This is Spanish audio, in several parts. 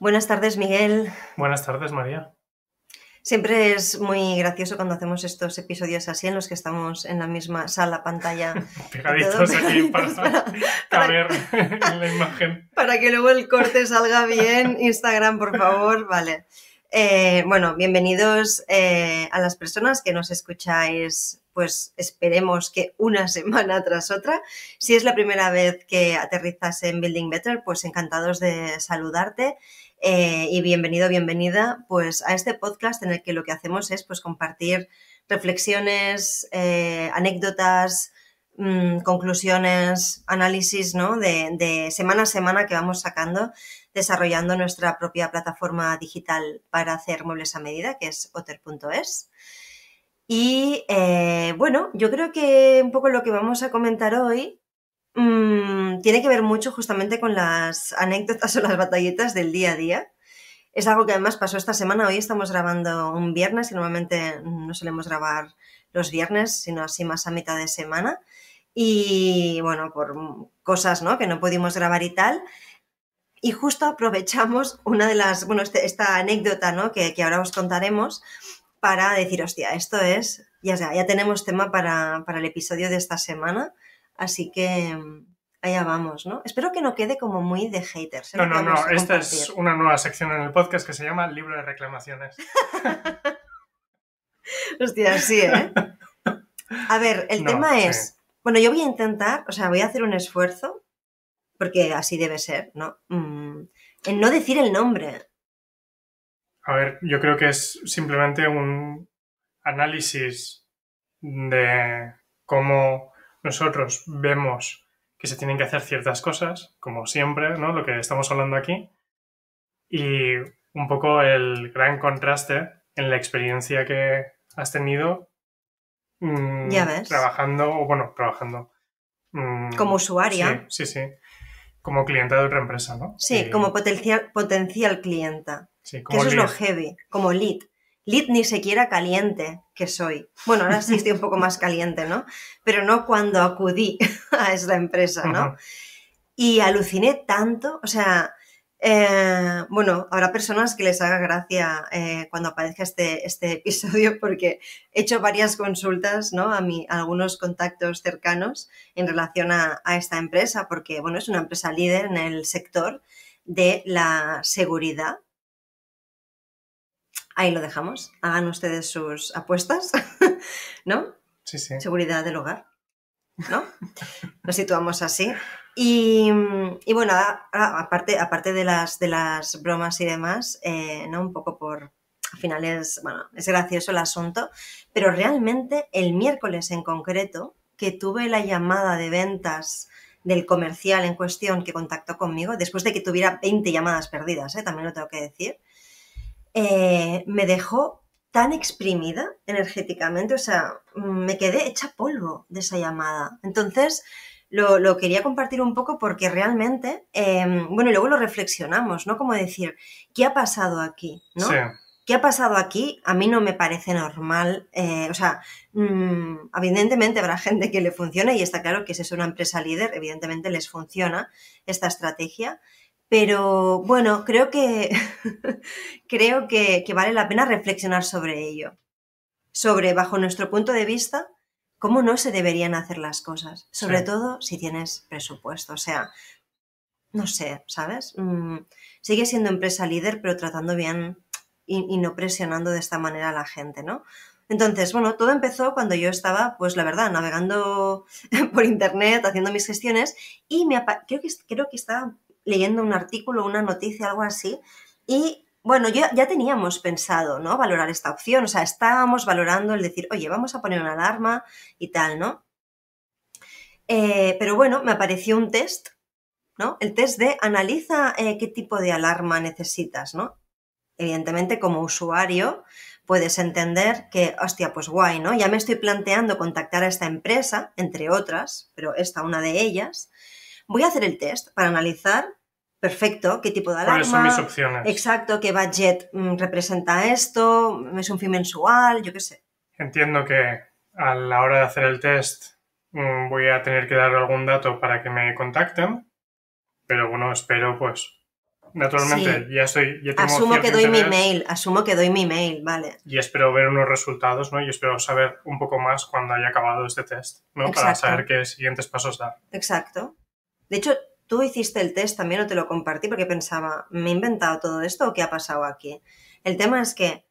Buenas tardes, Miguel. Buenas tardes, María. Siempre es muy gracioso cuando hacemos estos episodios así en los que estamos en la misma sala, pantalla. Pegaditos aquí para, para, la imagen. Para que luego el corte salga bien. Instagram, por favor. Vale. Eh, bueno, bienvenidos eh, a las personas que nos escucháis, pues esperemos que una semana tras otra. Si es la primera vez que aterrizas en Building Better, pues encantados de saludarte eh, y bienvenido, bienvenida, pues a este podcast en el que lo que hacemos es pues compartir reflexiones, eh, anécdotas, mm, conclusiones, análisis, ¿no? De, semana a semana que vamos sacando desarrollando nuestra propia plataforma digital para hacer muebles a medida, que es otter.es. Y eh, bueno, yo creo que un poco lo que vamos a comentar hoy Mm, tiene que ver mucho justamente con las anécdotas o las batallitas del día a día. Es algo que además pasó esta semana. Hoy estamos grabando un viernes, y normalmente no solemos grabar los viernes, sino así más a mitad de semana. Y bueno, por cosas ¿no? que no pudimos grabar y tal. Y justo aprovechamos una de las, bueno, este, esta anécdota ¿no? que, ahora os contaremos para decir, hostia, esto es, ya, sea, ya tenemos tema para el episodio de esta semana. Así que mm, allá vamos, ¿no? Espero que no quede como muy de haters. ¿eh? No, no, no. Esta es una nueva sección en el podcast que se llama Libro de Reclamaciones. Hostia, sí, ¿eh? A ver, el tema es. Bueno, yo voy a intentar, o sea, voy a hacer un esfuerzo, porque así debe ser, ¿no? Mm, en no decir el nombre. A ver, yo creo que es simplemente un análisis de cómo nosotros vemos que se tienen que hacer ciertas cosas, como siempre, ¿no? Lo que estamos hablando aquí. Y un poco el gran contraste en la experiencia que has tenido mm, trabajando, bueno, trabajando. Mm, como usuaria. Sí, sí, sí, Como clienta de otra empresa, ¿no? Sí, como potencial, potencial clienta. que eso es lo heavy, como lead. Lit ni siquiera caliente que soy. Bueno, ahora sí estoy un poco más caliente, ¿no? Pero no cuando acudí a esa empresa, ¿no? Y aluciné tanto, o sea, eh, bueno, habrá personas que les haga gracia eh, cuando aparezca este, este, episodio porque he hecho varias consultas ¿no? a, mí, algunos contactos cercanos en relación a, a, esta empresa porque bueno, es una empresa líder en el sector de la seguridad Ahí lo dejamos. Hagan ustedes sus apuestas, ¿no? Sí, sí. Seguridad del hogar, ¿no? Nos situamos así. Y, bueno, aparte, aparte de, las, de las bromas y demás, eh, ¿no? Un poco por, al final es, bueno, es gracioso el asunto, pero realmente el miércoles en concreto, que tuve la llamada de ventas del comercial en cuestión que contactó conmigo, después de que tuviera 20 llamadas perdidas, ¿eh? también lo tengo que decir, eh, me dejó tan exprimida energéticamente, o sea, mm, me quedé hecha polvo de esa llamada. Entonces, lo, quería compartir un poco porque realmente, em, bueno, y luego lo reflexionamos, ¿no? Como decir, ¿qué ha pasado aquí? ¿No? ¿Qué ha pasado aquí? A mí no me parece normal. Eh, o sea, mm, evidentemente habrá gente que le funcione y está claro que si es una empresa líder, evidentemente les funciona esta estrategia. Pero bueno, creo que creo que, que, vale la pena reflexionar sobre ello. Sobre, bajo nuestro punto de vista, cómo no se deberían hacer las cosas. Sobre todo si tienes presupuesto. O sea, no sé, ¿sabes? Mm, sigue siendo empresa líder, pero tratando bien y, no presionando de esta manera a la gente, ¿no? Entonces, bueno, todo empezó cuando yo estaba, pues la verdad, navegando por internet, haciendo mis gestiones, y me creo que, creo que estaba leyendo un artículo, una noticia, algo así, y bueno, yo, ya teníamos pensado, ¿no? Valorar esta opción, o sea, estábamos valorando el decir, oye, vamos a poner una alarma y tal, ¿no? Eh, pero bueno, me apareció un test, ¿no? El test de analiza eh, qué tipo de alarma necesitas, ¿no? Evidentemente, como usuario, puedes entender que, hostia, pues guay, ¿no? Ya me estoy planteando contactar a esta empresa, entre otras, pero esta una de ellas. Voy a hacer el test para analizar perfecto, qué tipo de alarma. ¿Cuáles son mis opciones? Exacto, qué budget mm, representa esto, es un fin mensual, yo qué sé. Entiendo que a la hora de hacer el test mm, voy a tener que dar algún dato para que me contacten, pero bueno, espero pues. Naturalmente, ya estoy. asumo que doy mi mail, asumo que doy mi email, vale. Y espero ver unos resultados, ¿no? Y espero saber un poco más cuando haya acabado este test, ¿no? Para saber qué siguientes pasos dar. Exacto. De hecho, tú hiciste el test, también o te lo compartí porque pensaba, ¿me he inventado todo esto o qué ha pasado aquí? El tema es que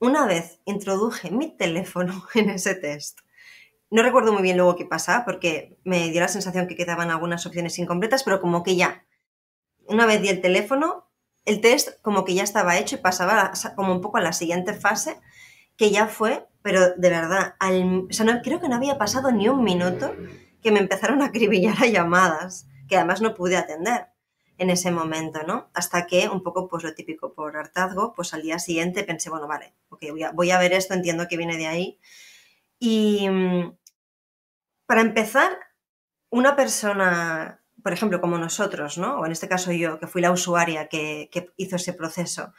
una vez introduje mi teléfono en ese test, no recuerdo muy bien luego qué pasaba porque me dio la sensación que quedaban algunas opciones incompletas, pero como que ya, una vez di el teléfono, el test como que ya estaba hecho y pasaba como un poco a la siguiente fase, que ya fue, pero de verdad, creo que no había pasado ni un minuto que me empezaron a acribillar a llamadas que además no pude atender en ese momento, ¿no? Hasta que un poco, pues lo típico por hartazgo, pues al día siguiente pensé, bueno, vale, voy a, ver esto, entiendo que viene de ahí. Y mm, para empezar, una persona, por ejemplo, como nosotros, O en este caso yo, que fui la usuaria que, que hizo ese proceso,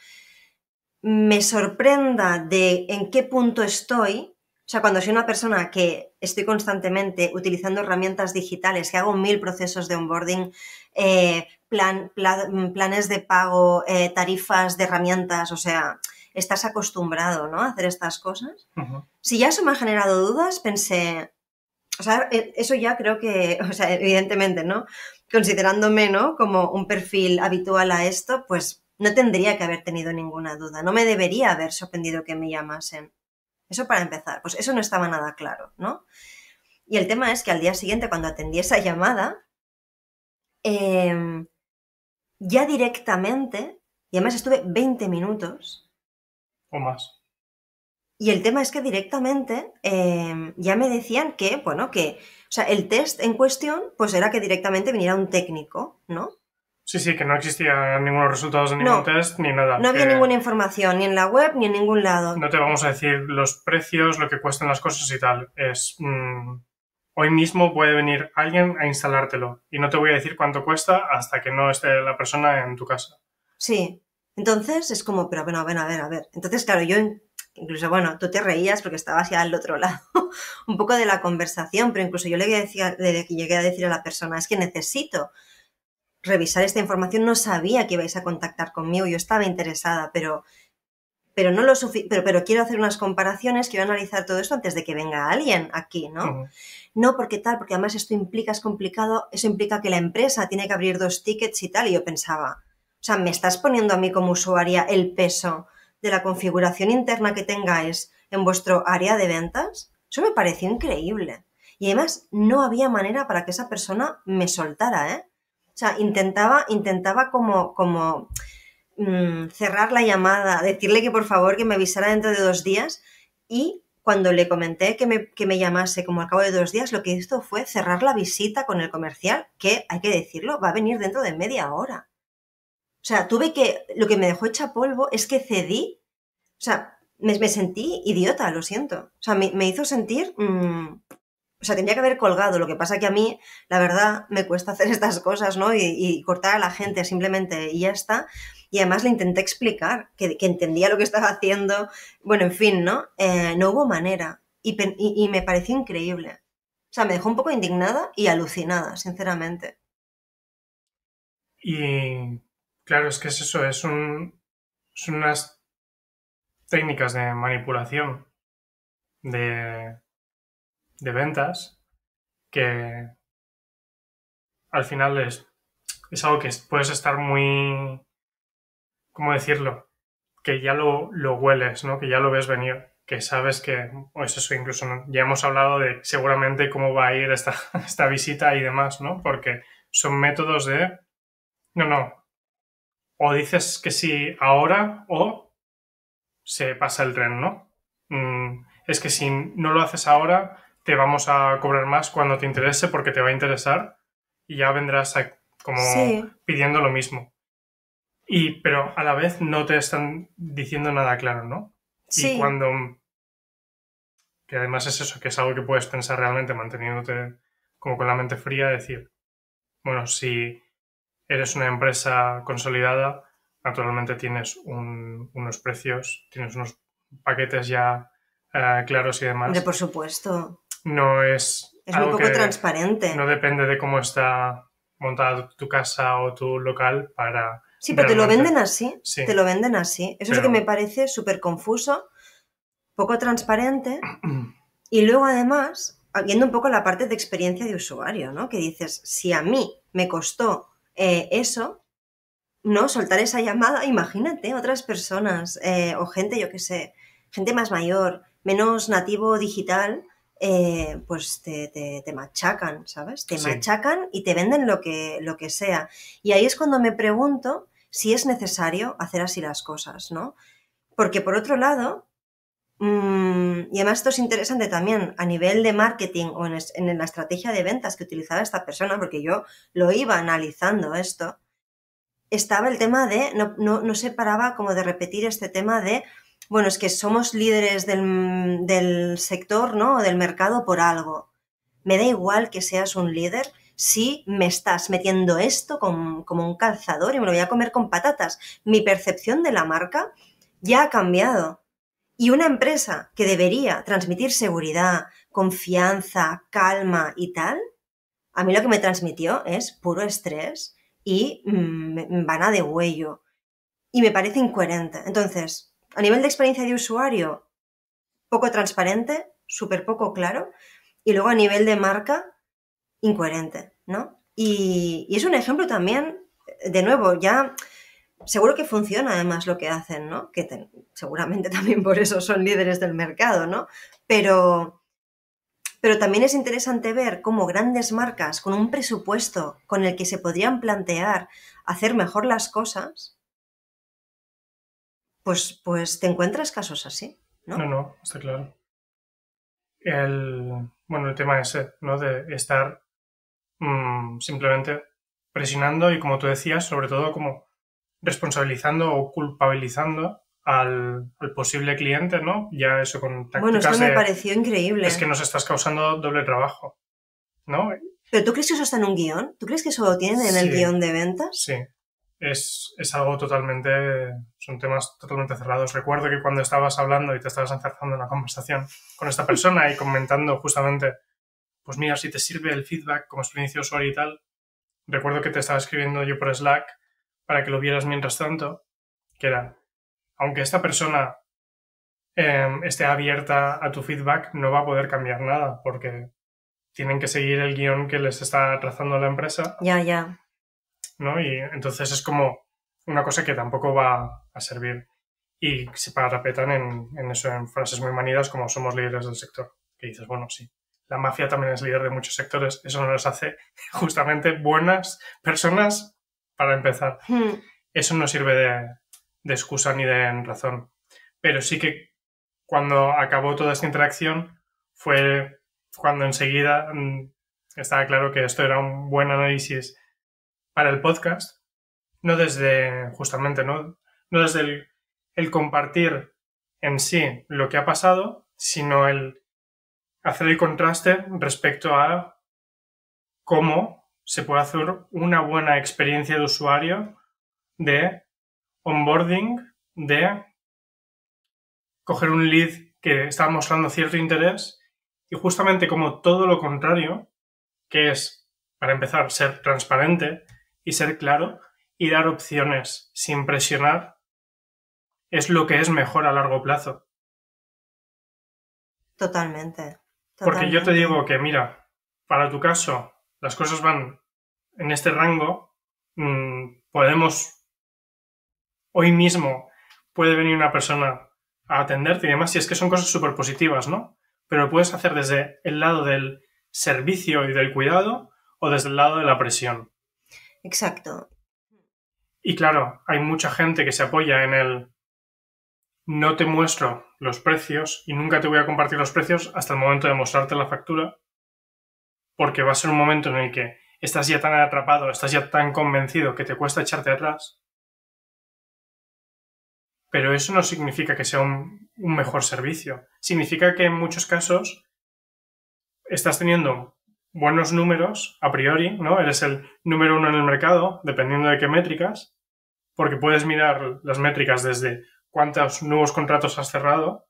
me sorprenda de en qué punto estoy o sea, cuando soy una persona que estoy constantemente utilizando herramientas digitales, que hago mil procesos de onboarding, eh, planes de pago, eh, tarifas de herramientas, o sea, estás acostumbrado ¿no? a hacer estas cosas. Si ya eso me ha generado dudas, pensé, o sea, eh, eso ya creo que, o sea, evidentemente, ¿no? Considerándome, ¿no? Como un perfil habitual a esto, pues no tendría que haber tenido ninguna duda, no me debería haber sorprendido que me llamasen. Eso para empezar, pues eso no estaba nada claro, ¿no? Y el tema es que al día siguiente, cuando atendí esa llamada, em, ya directamente, y además estuve 20 minutos. O más. Y el tema es que directamente em, ya me decían que, bueno, que, o sea, el test en cuestión, pues era que directamente viniera un técnico, ¿no? Sí, sí, que no existían ningún resultados de ningún test ni nada. No había ninguna información, ni en la web, ni en ningún lado. No te vamos a decir los precios, lo que cuestan las cosas y tal. Es. Mm, hoy mismo puede venir alguien a instalártelo y no te voy a decir cuánto cuesta hasta que no esté la persona en tu casa. Sí. Entonces es como, pero bueno, a ver, a ver, a ver. Entonces, claro, yo incluso, bueno, tú te reías porque estabas ya al otro lado un poco de la conversación, pero incluso yo le, decía, que llegué a decir a la persona, es que necesito revisar esta información, no sabía que ibais a contactar conmigo, yo estaba interesada, pero, pero no lo pero, pero quiero hacer unas comparaciones, quiero analizar todo esto antes de que venga alguien aquí, ¿no? No, porque tal, porque además esto implica, es complicado, eso implica que la empresa tiene que abrir dos tickets y tal, y yo pensaba, o sea, me estás poniendo a mí como usuaria el peso de la configuración interna que tengáis en vuestro área de ventas. Eso me pareció increíble. Y además no había manera para que esa persona me soltara, ¿eh? sea, intentaba, intentaba como, como mm, cerrar la llamada, decirle que por favor que me avisara dentro de dos días y cuando le comenté que me, llamase como al cabo de dos días, lo que hizo fue cerrar la visita con el comercial, que hay que decirlo, va a venir dentro de media hora. O sea, tuve que, lo que me dejó hecha polvo es que cedí, o sea, me, sentí idiota, lo siento. O sea, me, hizo sentir mm, o sea, tendría que haber colgado. Lo que pasa que a mí, la verdad, me cuesta hacer estas cosas, ¿no? Y, cortar a la gente simplemente y ya está. Y además le intenté explicar que, entendía lo que estaba haciendo. Bueno, en fin, ¿no? Eh, no hubo manera. Y, me pareció increíble. O sea, me dejó un poco indignada y alucinada, sinceramente. Y claro, es que es eso, es son unas técnicas de manipulación, de de ventas que al final es, es algo que puedes estar muy, ¿cómo decirlo? Que ya lo, hueles, ¿no? Que ya lo ves venir, que sabes que, o es pues eso incluso, ya hemos hablado de seguramente cómo va a ir esta, visita y demás, ¿no? Porque son métodos de, no, no, o dices que sí ahora o se pasa el tren, ¿no? Mm, es que si no lo haces ahora, te vamos a cobrar más cuando te interese porque te va a interesar y ya vendrás como pidiendo lo mismo. Y, pero a la vez no te están diciendo nada claro, ¿no? Sí. Y cuando... Que además es eso, que es algo que puedes pensar realmente manteniéndote como con la mente fría, decir, bueno, si eres una empresa consolidada, naturalmente tienes unos precios, tienes unos paquetes ya eh, claros y demás. De por supuesto no es... Es poco transparente. No depende de cómo está montada tu casa o tu local para... Sí, pero te lo venden así. Te lo venden así. Eso es lo que me parece súper confuso, poco transparente. y luego además, viendo un poco la parte de experiencia de usuario, ¿no? Que dices, si a mí me costó eh, eso, no soltar esa llamada, imagínate otras personas eh, o gente, yo qué sé, gente más mayor, menos nativo digital, eh, pues te, machacan, ¿sabes? Te machacan y te venden lo que, lo que sea. Y ahí es cuando me pregunto si es necesario hacer así las cosas, ¿no? Porque por otro lado, mm, y además esto es interesante también a nivel de marketing o en, la estrategia de ventas que utilizaba esta persona, porque yo lo iba analizando esto, estaba el tema de, no, no se paraba como de repetir este tema de bueno, es que somos líderes del, sector, ¿no? del mercado por algo. Me da igual que seas un líder si me estás metiendo esto como un calzador y me lo voy a comer con patatas. Mi percepción de la marca ya ha cambiado. Y una empresa que debería transmitir seguridad, confianza, calma y tal, a mí lo que me transmitió es puro estrés y vana mm, van de huello. Y me parece incoherente. Entonces, a nivel de experiencia de usuario, poco transparente, súper poco claro, y luego a nivel de marca, incoherente, ¿no? Y, es un ejemplo también, de nuevo, ya seguro que funciona además lo que hacen, ¿no? Que seguramente también por eso son líderes del mercado, ¿no? Pero, pero también es interesante ver cómo grandes marcas con un presupuesto con el que se podrían plantear hacer mejor las cosas, pues, pues te encuentras casos así, ¿no? No, no, está claro. El, bueno, el tema ese, ¿no? De estar mm, simplemente presionando y, como tú decías, sobre todo como responsabilizando o culpabilizando al, posible cliente, ¿no? Ya eso con Bueno, esto me pareció increíble. Es que nos estás causando doble trabajo, ¿no? ¿Pero tú crees que eso está en un guión? ¿Tú crees que eso lo tienen en el guión de ventas? Sí, es, algo totalmente, son temas totalmente cerrados. Recuerdo que cuando estabas hablando y te estabas encerrando en la conversación con esta persona y comentando justamente, pues mira, si te sirve el feedback como experiencia de usuario y tal, recuerdo que te estaba escribiendo yo por Slack para que lo vieras mientras tanto, que era, aunque esta persona em, esté abierta a tu feedback, no va a poder cambiar nada porque tienen que seguir el guión que les está trazando la empresa. Ya, ya. ¿no? Y entonces es como una cosa que tampoco va a servir. Y se parapetan en, en eso, en frases muy manidas como somos líderes del sector. Que dices, bueno, sí, la mafia también es líder de muchos sectores. Eso no nos hace justamente buenas personas para empezar. Hmm. Eso no sirve de, de excusa ni de razón. Pero sí que cuando acabó toda esta interacción fue cuando enseguida mm, estaba claro que esto era un buen análisis para el podcast, no desde, justamente, no, no desde el, el compartir en sí lo que ha pasado, sino el hacer el contraste respecto a cómo se puede hacer una buena experiencia de usuario de onboarding, de coger un lead que está mostrando cierto interés y justamente como todo lo contrario, que es, para empezar, ser transparente, y ser claro y dar opciones sin presionar es lo que es mejor a largo plazo. Totalmente. Porque yo te digo que, mira, para tu caso, las cosas van en este rango, mm, podemos, hoy mismo puede venir una persona a atenderte y demás, si es que son cosas súper positivas, ¿no? Pero lo puedes hacer desde el lado del servicio y del cuidado o desde el lado de la presión. Exacto. Y claro, hay mucha gente que se apoya en el no te muestro los precios y nunca te voy a compartir los precios hasta el momento de mostrarte la factura, porque va a ser un momento en el que estás ya tan atrapado, estás ya tan convencido que te cuesta echarte atrás. Pero eso no significa que sea un, un mejor servicio. Significa que en muchos casos estás teniendo buenos números, a priori, ¿no? Eres el número uno en el mercado, dependiendo de qué métricas, porque puedes mirar las métricas desde cuántos nuevos contratos has cerrado,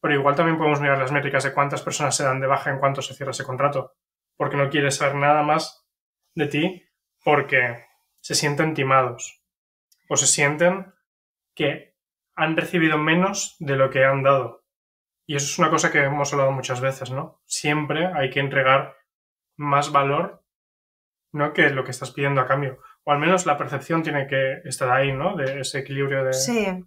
pero igual también podemos mirar las métricas de cuántas personas se dan de baja en cuanto se cierra ese contrato, porque no quieres saber nada más de ti porque se sienten timados o se sienten que han recibido menos de lo que han dado. Y eso es una cosa que hemos hablado muchas veces, ¿no? Siempre hay que entregar más valor ¿no? que lo que estás pidiendo a cambio. O al menos la percepción tiene que estar ahí, ¿no? De ese equilibrio de... Sí.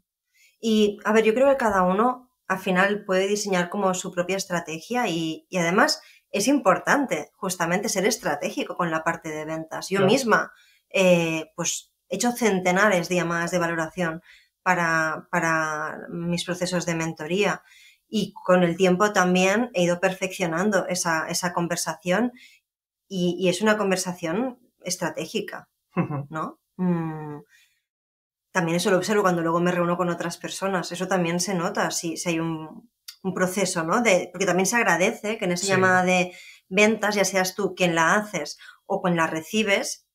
Y, a ver, yo creo que cada uno al final puede diseñar como su propia estrategia y, además es importante justamente ser estratégico con la parte de ventas. Yo misma, eh, pues, he hecho centenares de llamadas de valoración para, para mis procesos de mentoría y con el tiempo también he ido perfeccionando esa, esa conversación y, es una conversación estratégica, ¿no? Mm, también eso lo observo cuando luego me reúno con otras personas, eso también se nota, si, hay un, proceso, ¿no? De, porque también se agradece que en esa llamada de ventas, ya seas tú quien la haces o quien la recibes,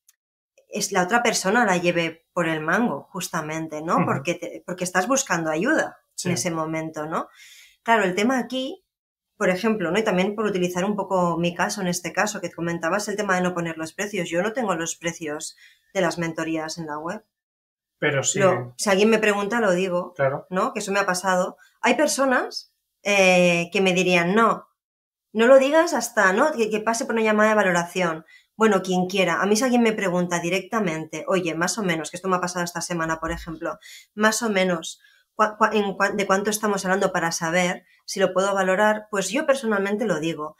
es la otra persona la lleve por el mango, justamente, ¿no? porque, porque estás buscando ayuda en ese momento, ¿no? Claro, el tema aquí por ejemplo, ¿no? Y también por utilizar un poco mi caso en este caso que comentabas, el tema de no poner los precios. Yo no tengo los precios de las mentorías en la web. Pero sí. si alguien me pregunta, lo digo. Claro. ¿No? Que eso me ha pasado. Hay personas eh, que me dirían, no, no lo digas hasta, ¿no? que, pase por una llamada de valoración. Bueno, quien quiera. A mí si alguien me pregunta directamente, oye, más o menos, que esto me ha pasado esta semana, por ejemplo, más o menos, de cuánto estamos hablando para saber si lo puedo valorar, pues yo personalmente lo digo.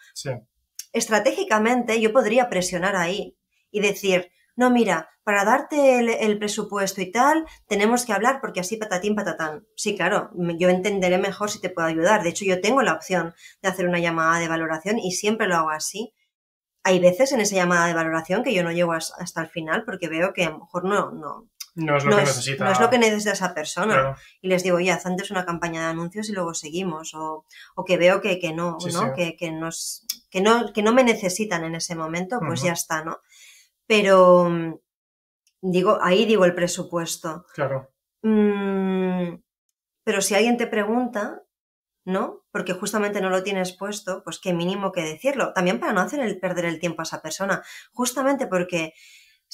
Estratégicamente yo podría presionar ahí y decir, no, mira, para darte el, presupuesto y tal, tenemos que hablar porque así patatín patatán. Sí, claro, yo entenderé mejor si te puedo ayudar. De hecho, yo tengo la opción de hacer una llamada de valoración y siempre lo hago así. Hay veces en esa llamada de valoración que yo no llego hasta el final porque veo que a lo mejor no, no, no es lo que necesita. esa persona. Y les digo, ya, haz antes una campaña de anuncios y luego seguimos. O, que veo que, que no, Que, no, que no me necesitan en ese momento, pues ya está, ¿no? Pero mm, digo, ahí digo el presupuesto. Claro. Mm, pero si alguien te pregunta, ¿no? Porque justamente no lo tienes puesto, pues qué mínimo que decirlo. También para no hacer el, perder el tiempo a esa persona. Justamente porque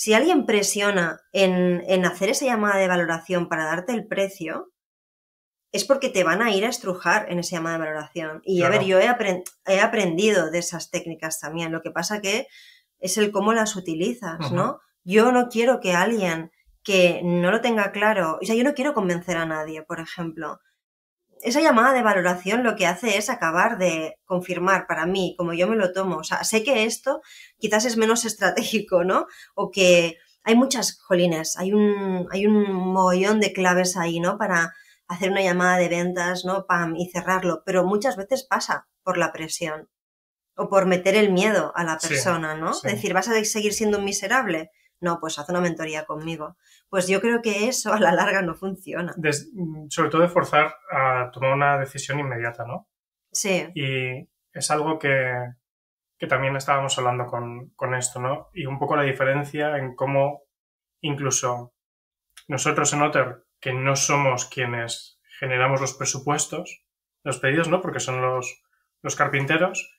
si alguien presiona en, en, hacer esa llamada de valoración para darte el precio, es porque te van a ir a estrujar en esa llamada de valoración. Y a ver, yo he, aprendido de esas técnicas también. Lo que pasa que es el cómo las utilizas, ¿no? Yo no quiero que alguien que no lo tenga claro, o sea, yo no quiero convencer a nadie, por ejemplo esa llamada de valoración lo que hace es acabar de confirmar para mí, como yo me lo tomo. O sea, sé que esto quizás es menos estratégico, ¿no? O que hay muchas jolines, hay un, hay un mogollón de claves ahí, ¿no? Para hacer una llamada de ventas, ¿no? Pam, y cerrarlo. Pero muchas veces pasa por la presión o por meter el miedo a la persona, ¿no? Es decir, vas a seguir siendo un miserable no, pues haz una mentoría conmigo. Pues yo creo que eso a la larga no funciona. Mm, sobre todo de forzar a tomar una decisión inmediata, ¿no? Sí. Y es algo que, también estábamos hablando con, esto, ¿no? Y un poco la diferencia en cómo incluso nosotros en Otter, que no somos quienes generamos los presupuestos, los pedidos, ¿no? Porque son los, los carpinteros,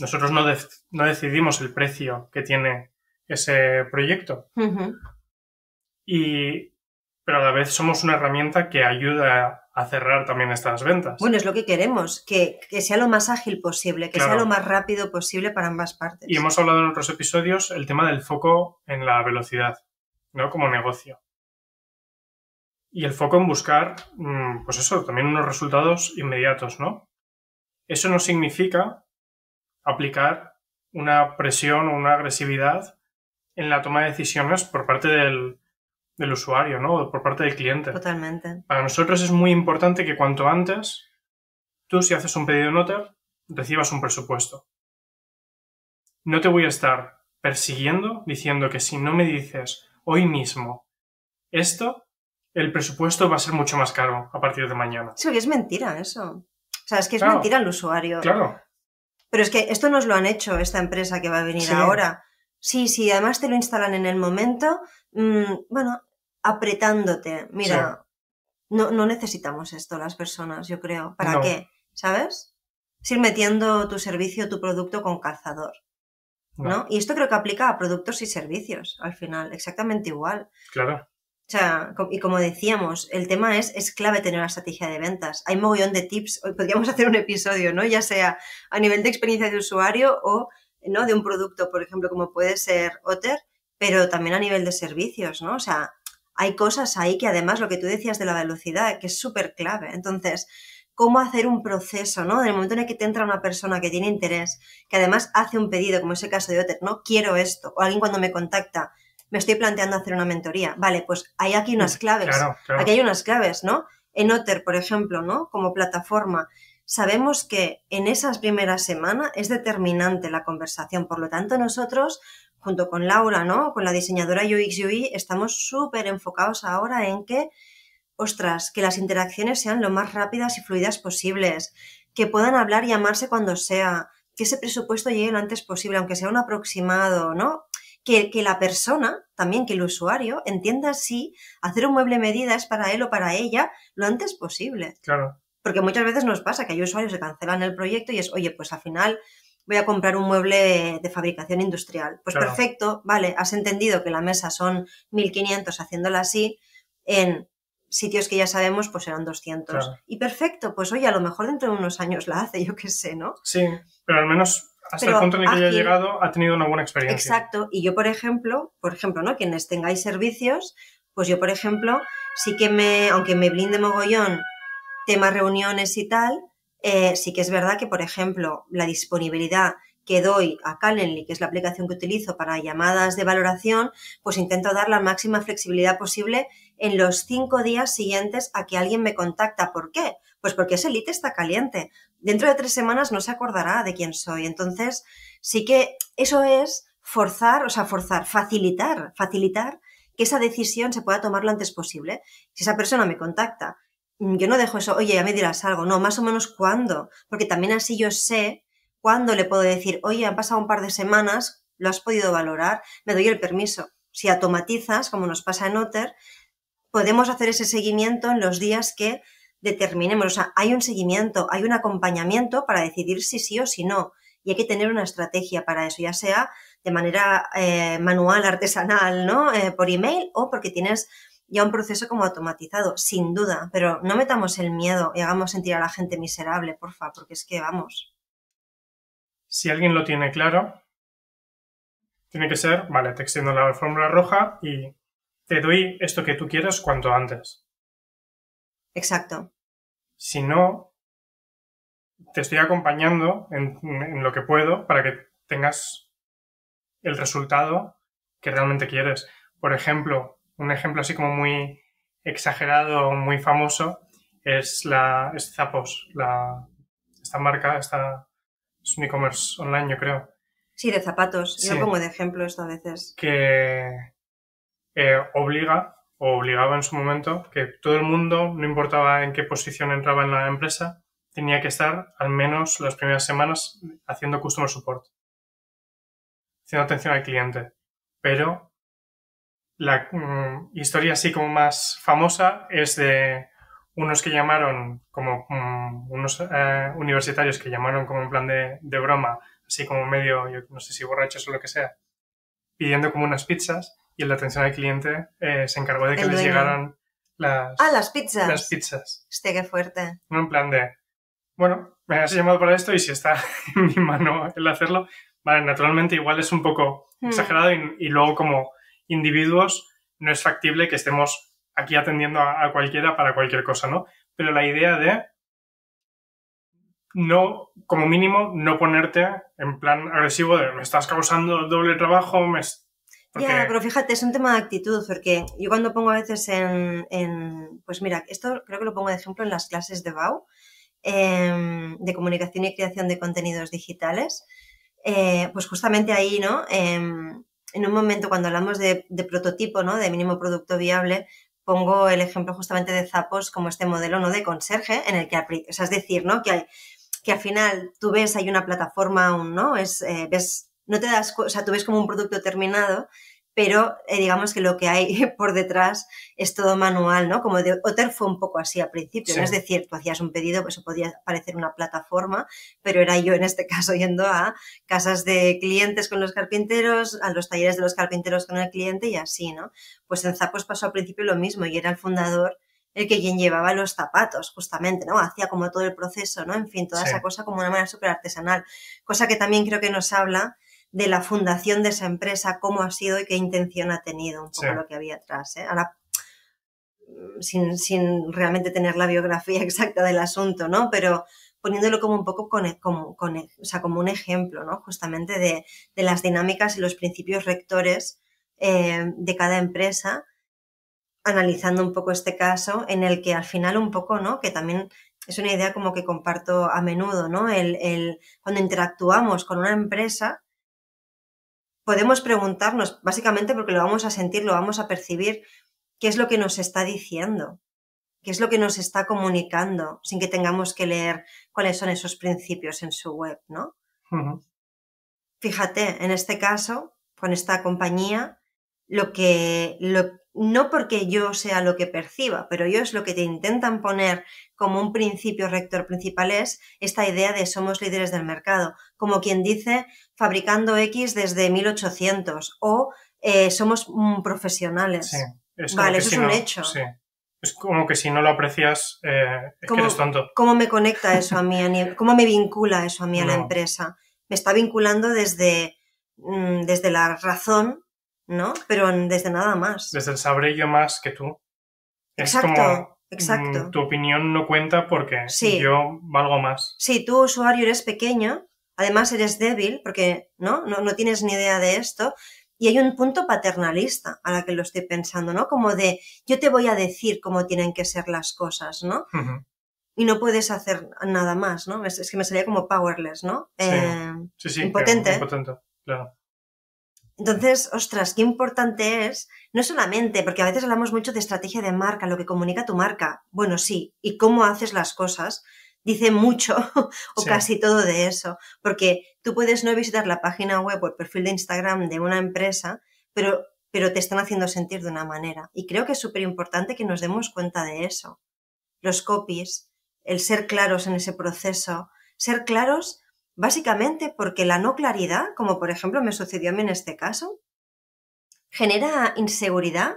nosotros no, no decidimos el precio que tiene ese proyecto. Y, pero a la vez somos una herramienta que ayuda a cerrar también estas ventas. Bueno, es lo que queremos, que, sea lo más ágil posible, que sea lo más rápido posible para ambas partes. Y hemos hablado en otros episodios el tema del foco en la velocidad, ¿no? Como negocio. Y el foco en buscar, mm, pues eso, también unos resultados inmediatos, ¿no? Eso no significa aplicar una presión o una agresividad en la toma de decisiones por parte del, usuario, ¿no? por parte del cliente. Totalmente. Para nosotros es muy importante que cuanto antes tú si haces un pedido en recibas un presupuesto. No te voy a estar persiguiendo diciendo que si no me dices hoy mismo esto, el presupuesto va a ser mucho más caro a partir de mañana. Sí, es mentira eso. O sea, es que es mentira el usuario. Claro. Pero es que esto nos lo han hecho esta empresa que va a venir ahora. Sí, sí, además te lo instalan en el momento, mm, bueno, apretándote. Mira, no, no, necesitamos esto las personas, yo creo. ¿Para qué? ¿Sabes? Es ir metiendo tu servicio, tu producto con calzador. No. Y esto creo que aplica a productos y servicios, al final, exactamente igual. Claro. O sea, y como decíamos, el tema es, es clave tener una estrategia de ventas. Hay mogollón de tips, podríamos hacer un episodio, ¿no? Ya sea a nivel de experiencia de usuario o ¿no? de un producto, por ejemplo, como puede ser Otter, pero también a nivel de servicios, ¿no? O sea, hay cosas ahí que además lo que tú decías de la velocidad, que es súper clave. Entonces, cómo hacer un proceso, ¿no? el momento en el que te entra una persona que tiene interés, que además hace un pedido, como es el caso de Otter, ¿no? Quiero esto. O alguien cuando me contacta, me estoy planteando hacer una mentoría. Vale, pues hay aquí unas mm, claves. Claro, Aquí hay unas claves, ¿no? En Otter, por ejemplo, ¿no? Como plataforma, sabemos que en esas primeras semanas es determinante la conversación. Por lo tanto, nosotros, junto con Laura, ¿no? Con la diseñadora UX UI, estamos súper enfocados ahora en que, ostras, que las interacciones sean lo más rápidas y fluidas posibles, que puedan hablar y amarse cuando sea, que ese presupuesto llegue lo antes posible, aunque sea un aproximado, ¿no? Que, que la persona, también que el usuario, entienda si hacer un mueble medida es para él o para ella lo antes posible. Claro. Porque muchas veces nos pasa que hay usuarios que cancelan el proyecto y es, oye, pues al final voy a comprar un mueble de fabricación industrial. Pues perfecto, vale, has entendido que la mesa son 1500 haciéndola así en sitios que ya sabemos pues eran 200. Y perfecto, pues oye, a lo mejor dentro de unos años la hace, yo qué sé, ¿no? Sí, pero al menos hasta el punto en el que haya llegado ha tenido una buena experiencia. Exacto, y yo por ejemplo, por ejemplo, ¿no? Quienes tengáis servicios, pues yo por ejemplo, sí que me, aunque me blinde mogollón temas reuniones y tal, eh, sí que es verdad que, por ejemplo, la disponibilidad que doy a Calendly, que es la aplicación que utilizo para llamadas de valoración, pues intento dar la máxima flexibilidad posible en los cinco días siguientes a que alguien me contacta. ¿Por qué? Pues porque ese lead está caliente. Dentro de tres semanas no se acordará de quién soy. Entonces, sí que eso es forzar, o sea, forzar, facilitar, facilitar que esa decisión se pueda tomar lo antes posible. Si esa persona me contacta Mm, yo no dejo eso, oye, ya me dirás algo, no, más o menos cuándo, porque también así yo sé cuándo le puedo decir, oye, han pasado un par de semanas, lo has podido valorar, me doy el permiso. Si automatizas, como nos pasa en Otter, podemos hacer ese seguimiento en los días que determinemos. O sea, hay un seguimiento, hay un acompañamiento para decidir si sí o si no. Y hay que tener una estrategia para eso, ya sea de manera eh, manual, artesanal, ¿no? Eh, por email o porque tienes y un proceso como automatizado, sin duda, pero no metamos el miedo y hagamos sentir a la gente miserable, porfa, porque es que vamos. Si alguien lo tiene claro, tiene que ser, vale, te extiendo la fórmula roja y te doy esto que tú quieres cuanto antes. Exacto. Si no, te estoy acompañando en lo que puedo para que tengas el resultado que realmente quieres. Por ejemplo, un ejemplo así como muy exagerado, muy famoso, es la Zapos, la, esta marca, esta, es un e-commerce online, yo creo. Sí, de zapatos. Yo de ejemplo esto a veces. Que eh, obliga o obligaba en su momento que todo el mundo, no importaba en qué posición entraba en la empresa, tenía que estar al menos las primeras semanas haciendo customer support, haciendo atención al cliente. Pero la mm, historia así como más famosa es de unos que llamaron, como mm, unos eh, universitarios que llamaron como un plan de, broma, así como medio, no sé si borrachos o lo que sea, pidiendo como unas pizzas y en la atención al cliente eh, se encargó de que les llegaran las... Ah, las pizzas. Las pizzas. Este, qué fuerte. No plan de, bueno, me has llamado para esto y si está en mi mano el hacerlo, vale, naturalmente igual es un poco hmm. exagerado y, luego como individuos, no es factible que estemos aquí atendiendo a, cualquiera para cualquier cosa, ¿no? Pero la idea de no, como mínimo, no ponerte en plan agresivo de me estás causando doble trabajo, me... Porque... Ya, pero fíjate, es un tema de actitud, porque yo cuando pongo a veces en, pues mira, esto creo que lo pongo de ejemplo en las clases de BAU, em, de comunicación y creación de contenidos digitales, eh, pues justamente ahí, ¿no? Em, en un momento cuando hablamos de, prototipo, ¿no? De mínimo producto viable, pongo el ejemplo justamente de Zapos como este modelo no de conserje en el que o sea, es decir no que, hay, que al final tú ves hay una plataforma aún no es eh, ves no te das o sea tú ves como un producto terminado pero eh, digamos que lo que hay por detrás es todo manual, ¿no? Como de Otter fue un poco así al principio, Es decir, tú hacías un pedido, pues eso podía parecer una plataforma, pero era yo en este caso yendo a casas de clientes con los carpinteros, a los talleres de los carpinteros con el cliente y así, ¿no? Pues en Zapos pasó al principio lo mismo y era el fundador el que llevaba los zapatos, justamente, ¿no? Hacía como todo el proceso, ¿no? En fin, toda esa cosa como una manera súper artesanal, cosa que también creo que nos habla de la fundación de esa empresa, cómo ha sido y qué intención ha tenido, un poco lo que había atrás. ¿eh? Mm, sin, realmente tener la biografía exacta del asunto, ¿no? Pero poniéndolo como un poco con, e, e, sea, como un ejemplo, ¿no? Justamente de, las dinámicas y los principios rectores eh, de cada empresa, analizando un poco este caso, en el que al final un poco, ¿no? Que también es una idea como que comparto a menudo, ¿no? el, cuando interactuamos con una empresa, podemos preguntarnos, básicamente porque lo vamos a sentir, lo vamos a percibir, qué es lo que nos está diciendo, qué es lo que nos está comunicando, sin que tengamos que leer cuáles son esos principios en su web, ¿no? Fíjate, en este caso, con esta compañía, lo que, lo, no porque yo sea lo que perciba, pero yo es lo que te intentan poner como un principio rector principal es esta idea de somos líderes del mercado, como quien dice fabricando X desde 1800 o eh, somos mm, profesionales. Sí, vale, eso es un hecho. Es como que si no lo aprecias, eh, es que eres tonto. ¿Cómo me conecta eso a mí? A nivel, ¿Cómo me vincula eso a mí a la empresa? Me está vinculando desde, mm, desde la razón ¿no? Pero desde nada más. Desde el sabré yo más que tú. exacto, mm, exacto. Tu opinión no cuenta porque yo valgo más. Sí, tú usuario eres pequeño, además eres débil porque ¿no? No, no tienes ni idea de esto. Y hay un punto paternalista a la que lo estoy pensando, ¿no? Como de yo te voy a decir cómo tienen que ser las cosas, ¿no? y no puedes hacer nada más, ¿no? Es, que me salía como powerless, ¿no? Sí, eh, sí, sí, impotente. Impotente, claro. Entonces, ostras, qué importante es, no solamente, porque a veces hablamos mucho de estrategia de marca, lo que comunica tu marca, bueno, sí, y cómo haces las cosas, dice mucho o casi todo de eso, porque tú puedes no visitar la página web o el perfil de Instagram de una empresa, pero, pero te están haciendo sentir de una manera. Y creo que es súper importante que nos demos cuenta de eso. Los copies, el ser claros en ese proceso, ser claros básicamente porque la no claridad, como por ejemplo me sucedió a mí en este caso, genera inseguridad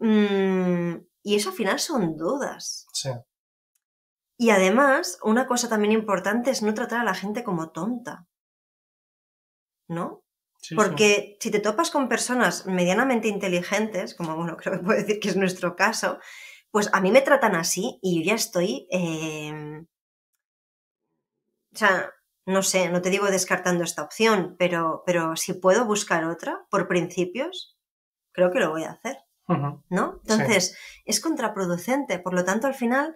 mm, y eso al final son dudas. Y además, una cosa también importante es no tratar a la gente como tonta. ¿No? porque si te topas con personas medianamente inteligentes, como bueno, creo que puedo decir que es nuestro caso, pues a mí me tratan así y yo ya estoy. Em, o sea, no sé, no te digo descartando esta opción, pero, pero si puedo buscar otra por principios, creo que lo voy a hacer. ¿No? Entonces, es contraproducente. Por lo tanto, al final,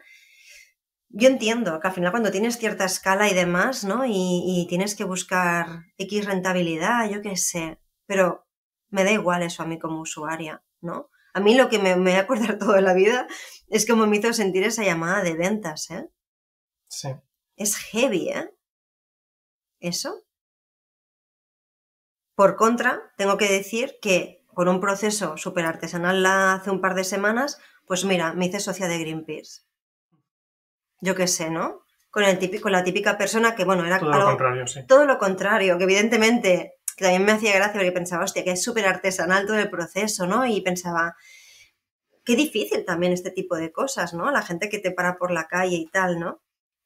yo entiendo que al final cuando tienes cierta escala y demás, ¿no? Y, tienes que buscar X rentabilidad, yo qué sé, pero me da igual eso a mí como usuaria, ¿no? A mí lo que me, me voy a acordar toda la vida es cómo me hizo sentir esa llamada de ventas, ¿eh? Sí. Es heavy, ¿eh? eso. Por contra, tengo que decir que con un proceso súper artesanal hace un par de semanas, pues mira, me hice socia de Greenpeace. Yo qué sé, ¿no? Con, el típico, la típica persona que, bueno, era todo lo contrario, sí. Todo lo contrario, que evidentemente, también me hacía gracia porque pensaba, hostia, que es súper artesanal todo el proceso, ¿no? Y pensaba, qué difícil también este tipo de cosas, ¿no? La gente que te para por la calle y tal, ¿no?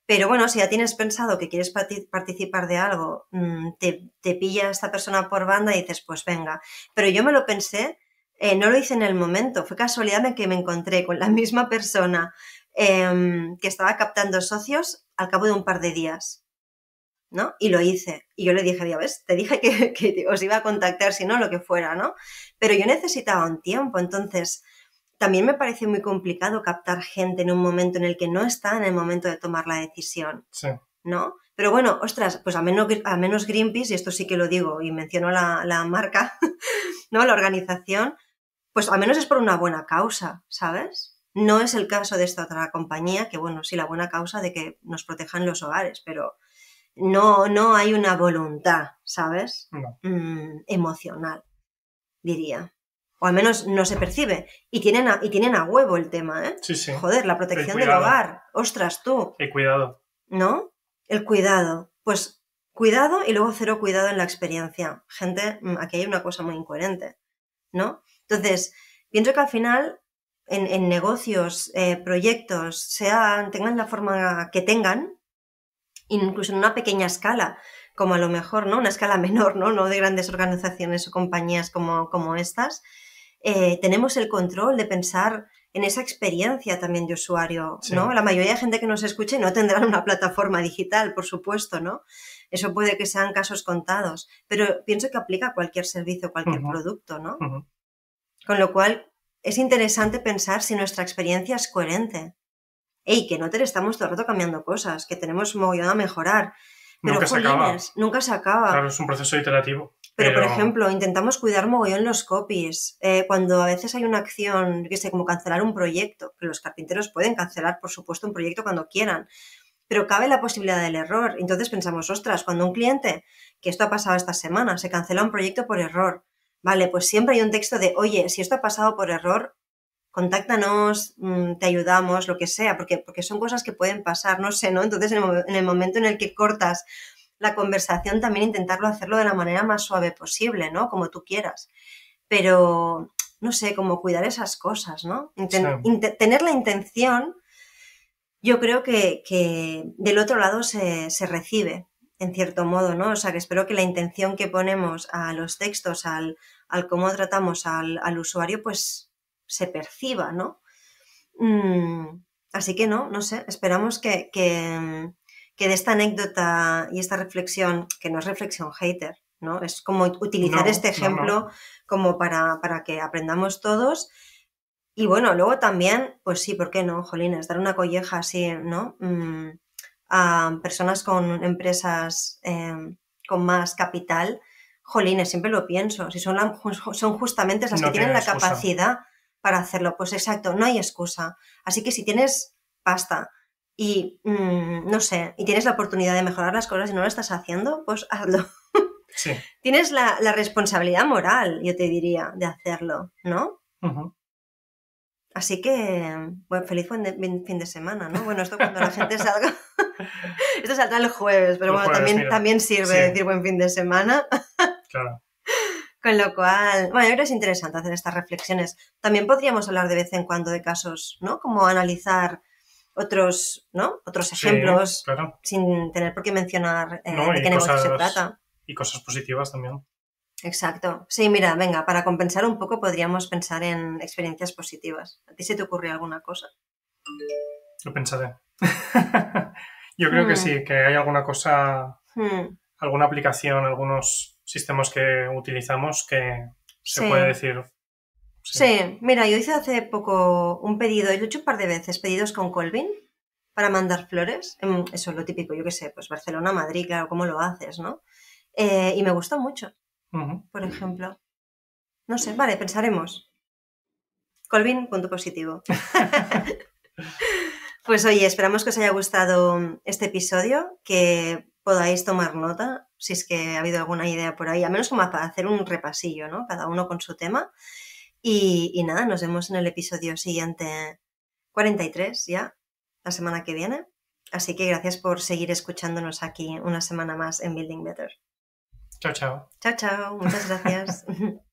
Pero bueno, si ya tienes pensado que quieres participar de algo, mm, te, pilla esta persona por banda y dices, pues venga. Pero yo me lo pensé, eh, no lo hice en el momento, fue casualidad de que me encontré con la misma persona em, que estaba captando socios al cabo de un par de días. ¿no? Y lo hice. Y yo le dije, ya ves, te dije que, que os iba a contactar, si no, lo que fuera, ¿no? Pero yo necesitaba un tiempo, entonces también me parece muy complicado captar gente en un momento en el que no está en el momento de tomar la decisión. ¿No? Pero bueno, ostras, pues a menos, menos Greenpeace, y esto sí que lo digo, y menciono la, marca, ¿no? La organización, pues a menos es por una buena causa, ¿sabes? No es el caso de esta otra compañía, que bueno, sí, la buena causa de que nos protejan los hogares, pero no, no hay una voluntad, ¿sabes? Mm, emocional, diría. O al menos no se percibe. Y tienen a, y tienen a huevo el tema, ¿eh? Sí, sí. Joder, la protección del hogar. Ostras, tú. El cuidado. ¿No? El cuidado. Pues cuidado y luego cero cuidado en la experiencia. Gente, mm, aquí hay una cosa muy incoherente, ¿no? Entonces, pienso que al final, en, negocios, eh, proyectos, sean, tengan la forma que tengan, incluso en una pequeña escala, como a lo mejor, ¿no? Una escala menor, ¿no? No de grandes organizaciones o compañías como, como estas. Eh, tenemos el control de pensar en esa experiencia también de usuario, ¿no? La mayoría de gente que nos escuche no tendrá una plataforma digital, por supuesto, ¿no? Eso puede que sean casos contados, pero pienso que aplica a cualquier servicio, cualquier producto, ¿no? Con lo cual, es interesante pensar si nuestra experiencia es coherente. Y que no te estamos todo el rato cambiando cosas, que tenemos mogollón a mejorar, pero nunca se acaba. nunca se acaba. Claro, es un proceso iterativo. Pero, por ejemplo, intentamos cuidar mogollón los copies. Eh, cuando a veces hay una acción, que sé, como cancelar un proyecto, que los carpinteros pueden cancelar, por supuesto, un proyecto cuando quieran, pero cabe la posibilidad del error. Entonces pensamos, ostras, cuando un cliente, que esto ha pasado esta semana, se cancela un proyecto por error, vale, pues siempre hay un texto de, oye, si esto ha pasado por error, contáctanos, mm, te ayudamos, lo que sea, porque, porque son cosas que pueden pasar, no sé, ¿no? Entonces, en el, momento en el que cortas la conversación, también intentarlo hacerlo de la manera más suave posible, ¿no? Como tú quieras. Pero, no sé, cómo cuidar esas cosas, ¿no? tener la intención, yo creo que, del otro lado se, recibe, en cierto modo, ¿no? O sea, que espero que la intención que ponemos a los textos, al, cómo tratamos al, al usuario, pues se perciba, ¿no? Mm, así que no, no sé, esperamos que, que, que, de esta anécdota y esta reflexión, que no es reflexión hater, ¿no? Es como utilizar este ejemplo como para, para que aprendamos todos. Y bueno, luego también, pues sí, ¿por qué no, Jolines? Dar una colleja así, ¿no? Mm, a personas con empresas em, con más capital, jolines, siempre lo pienso, si son, son justamente las que tienen la capacidad para hacerlo. Pues exacto, no hay excusa. Así que si tienes pasta y mm, no sé, y tienes la oportunidad de mejorar las cosas y no lo estás haciendo, pues hazlo. tienes la, responsabilidad moral, yo te diría, de hacerlo, ¿no? Así que, bueno, feliz fin de, semana, ¿no? Bueno, esto cuando la gente salga. esto saldrá el jueves, pero bueno, también, también sirve decir buen fin de semana. claro. Con lo cual, bueno, yo creo que es interesante hacer estas reflexiones. También podríamos hablar de vez en cuando de casos, ¿no? Como analizar otros, ¿no? Otros ejemplos sin tener por qué mencionar eh, de qué negocio se trata. Y cosas positivas también. Exacto. Sí, mira, venga, para compensar un poco podríamos pensar en experiencias positivas. ¿A ti se te ocurre alguna cosa? Lo pensaré. Yo creo que mm. sí, que hay alguna cosa, mm. alguna aplicación, algunos sistemas que utilizamos que se puede decir. Sí. mira, yo hice hace poco un pedido, yo he hecho un par de veces, pedidos con Colvin para mandar flores. Em, eso es lo típico, yo qué sé, pues Barcelona, Madrid, claro, ¿cómo lo haces, no? Eh, y me gustó mucho, por ejemplo. No sé, vale, pensaremos. Colvin, punto positivo. pues oye, esperamos que os haya gustado este episodio, que podáis tomar nota si es que ha habido alguna idea por ahí, al menos como para hacer un repasillo, ¿no? Cada uno con su tema. Y, nada, nos vemos en el episodio siguiente 43 ya, la semana que viene. Así que gracias por seguir escuchándonos aquí una semana más en Building Better. Chao, chao. Chao, chao. Muchas gracias.